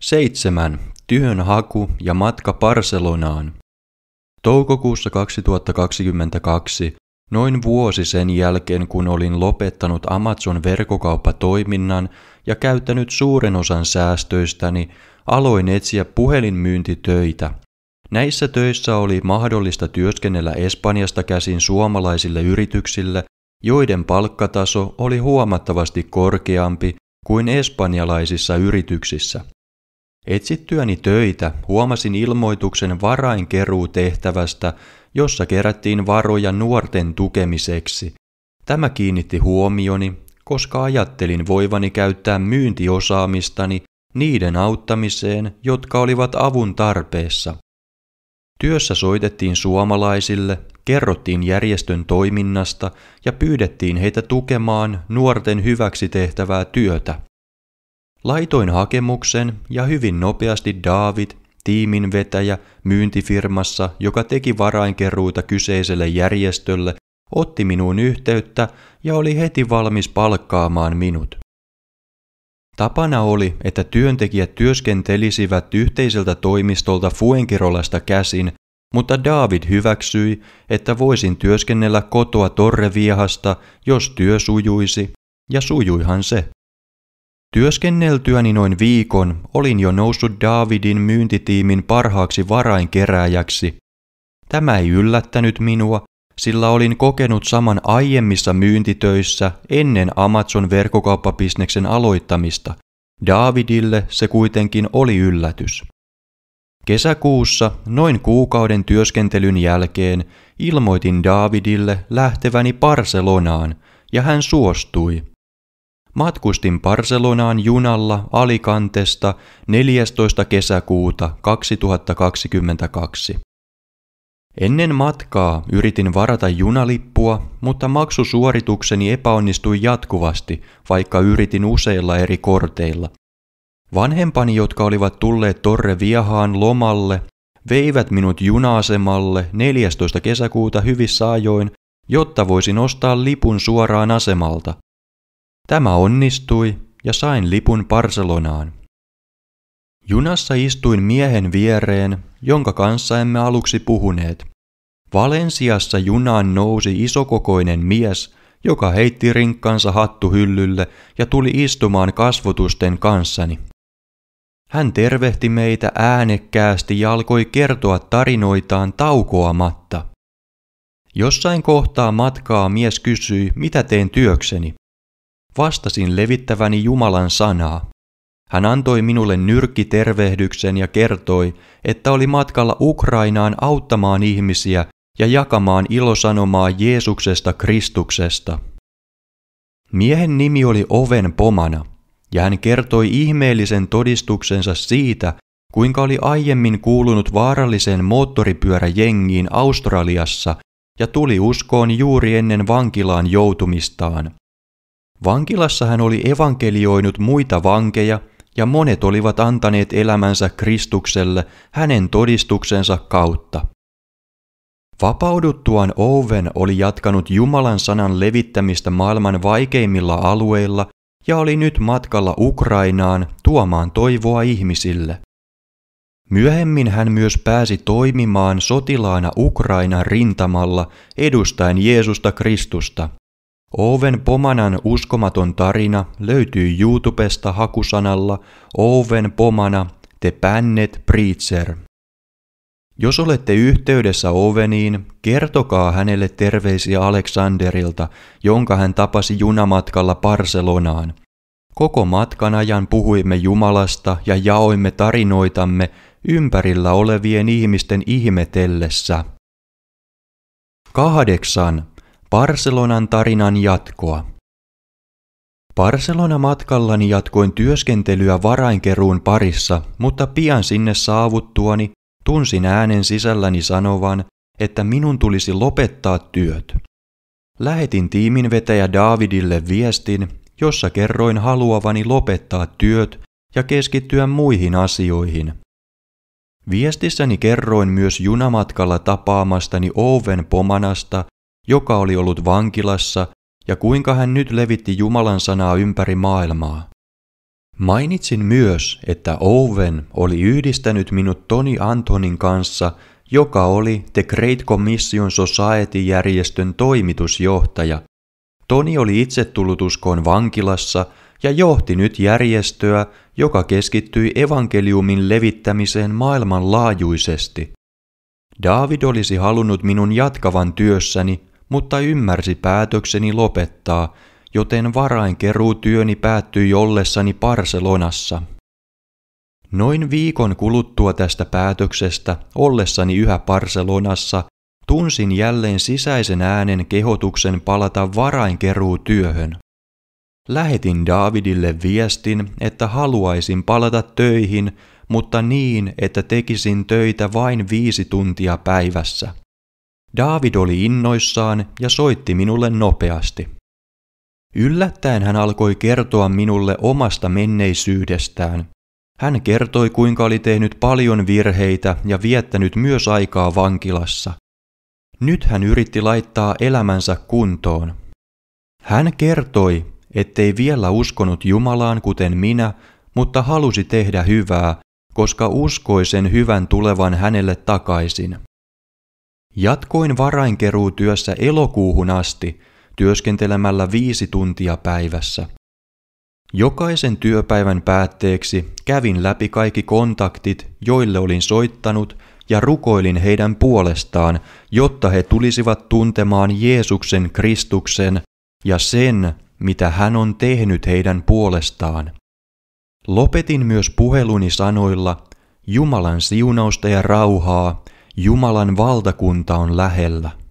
7. Työnhaku ja matka Barcelonaan. Toukokuussa 2022, noin vuosi sen jälkeen kun olin lopettanut Amazon verkkokauppatoiminnan ja käyttänyt suuren osan säästöistäni, aloin etsiä puhelinmyyntitöitä. Näissä töissä oli mahdollista työskennellä Espanjasta käsin suomalaisille yrityksille, joiden palkkataso oli huomattavasti korkeampi kuin espanjalaisissa yrityksissä. Etsittyäni töitä huomasin ilmoituksen varainkeruutehtävästä, jossa kerättiin varoja nuorten tukemiseksi. Tämä kiinnitti huomioni, koska ajattelin voivani käyttää myyntiosaamistani niiden auttamiseen, jotka olivat avun tarpeessa. Työssä soitettiin suomalaisille, kerrottiin järjestön toiminnasta ja pyydettiin heitä tukemaan nuorten hyväksi tehtävää työtä. Laitoin hakemuksen ja hyvin nopeasti David, tiimin vetäjä myyntifirmassa, joka teki varainkeruuta kyseiselle järjestölle, otti minuun yhteyttä ja oli heti valmis palkkaamaan minut. Tapana oli, että työntekijät työskentelisivät yhteiseltä toimistolta Fuenkirolasta käsin, mutta David hyväksyi, että voisin työskennellä kotoa Torreviehasta, jos työ sujuisi, ja sujuihan se. Työskenneltyäni noin viikon olin jo noussut Davidin myyntitiimin parhaaksi varainkeräjäksi. Tämä ei yllättänyt minua, sillä olin kokenut saman aiemmissa myyntitöissä ennen Amazon verkkokauppabisneksen aloittamista. Davidille se kuitenkin oli yllätys. Kesäkuussa, noin kuukauden työskentelyn jälkeen, ilmoitin Davidille lähteväni Barcelonaan, ja hän suostui. Matkustin Barcelonaan junalla Alicantesta 14. kesäkuuta 2022. Ennen matkaa yritin varata junalippua, mutta maksusuoritukseni epäonnistui jatkuvasti, vaikka yritin useilla eri korteilla. Vanhempani, jotka olivat tulleet Torre Viahaan lomalle, veivät minut juna-asemalle 14. kesäkuuta hyvissä ajoin, jotta voisin ostaa lipun suoraan asemalta – Tämä onnistui ja sain lipun Barcelonaan. Junassa istuin miehen viereen, jonka kanssa emme aluksi puhuneet. Valensiassa junaan nousi isokokoinen mies, joka heitti rinkkansa hyllylle ja tuli istumaan kasvotusten kanssani. Hän tervehti meitä äänekkäästi ja alkoi kertoa tarinoitaan taukoamatta. Jossain kohtaa matkaa mies kysyi, mitä teen työkseni. Vastasin levittäväni Jumalan sanaa. Hän antoi minulle nyrkkitervehdyksen ja kertoi, että oli matkalla Ukrainaan auttamaan ihmisiä ja jakamaan ilosanomaa Jeesuksesta Kristuksesta. Miehen nimi oli Oven Pomana, ja hän kertoi ihmeellisen todistuksensa siitä, kuinka oli aiemmin kuulunut vaaralliseen moottoripyöräjengiin Australiassa ja tuli uskoon juuri ennen vankilaan joutumistaan – Vankilassa hän oli evankelioinut muita vankeja ja monet olivat antaneet elämänsä Kristukselle hänen todistuksensa kautta. Vapauduttuaan Owen oli jatkanut Jumalan sanan levittämistä maailman vaikeimmilla alueilla ja oli nyt matkalla Ukrainaan tuomaan toivoa ihmisille. Myöhemmin hän myös pääsi toimimaan sotilaana Ukrainan rintamalla edustaen Jeesusta Kristusta – Oven Pomanan uskomaton tarina löytyy YouTubesta hakusanalla Oven Pomana The Pannet Preacher. Jos olette yhteydessä Oveniin, kertokaa hänelle terveisiä Aleksanderilta, jonka hän tapasi junamatkalla Barcelonaan. Koko matkan ajan puhuimme Jumalasta ja jaoimme tarinoitamme ympärillä olevien ihmisten ihmetellessä. 8. Barcelonan tarinan jatkoa. Barcelona matkallani jatkoin työskentelyä varainkeruun parissa, mutta pian sinne saavuttuani tunsin äänen sisälläni sanovan, että minun tulisi lopettaa työt. Lähetin tiimin vetäjä Davidille viestin, jossa kerroin haluavani lopettaa työt ja keskittyä muihin asioihin. Viestissäni kerroin myös junamatkalla tapaamastani Oven Pomanasta joka oli ollut vankilassa, ja kuinka hän nyt levitti Jumalan sanaa ympäri maailmaa. Mainitsin myös, että Owen oli yhdistänyt minut Toni Antonin kanssa, joka oli The Great Commission Society-järjestön toimitusjohtaja. Toni oli itse tullut uskoon vankilassa ja johti nyt järjestöä, joka keskittyi evankeliumin levittämiseen maailmanlaajuisesti. David olisi halunnut minun jatkavan työssäni, mutta ymmärsi päätökseni lopettaa, joten varainkeruutyöni päättyi ollessani Barcelonassa. Noin viikon kuluttua tästä päätöksestä, ollessani yhä Barcelonassa, tunsin jälleen sisäisen äänen kehotuksen palata varainkeruutyöhön. Lähetin Davidille viestin, että haluaisin palata töihin, mutta niin, että tekisin töitä vain viisi tuntia päivässä. Daavid oli innoissaan ja soitti minulle nopeasti. Yllättäen hän alkoi kertoa minulle omasta menneisyydestään. Hän kertoi, kuinka oli tehnyt paljon virheitä ja viettänyt myös aikaa vankilassa. Nyt hän yritti laittaa elämänsä kuntoon. Hän kertoi, ettei vielä uskonut Jumalaan kuten minä, mutta halusi tehdä hyvää, koska uskoi sen hyvän tulevan hänelle takaisin. Jatkoin varainkeruutyössä elokuuhun asti, työskentelemällä viisi tuntia päivässä. Jokaisen työpäivän päätteeksi kävin läpi kaikki kontaktit, joille olin soittanut, ja rukoilin heidän puolestaan, jotta he tulisivat tuntemaan Jeesuksen Kristuksen ja sen, mitä hän on tehnyt heidän puolestaan. Lopetin myös puheluni sanoilla, Jumalan siunausta ja rauhaa, Jumalan valtakunta on lähellä.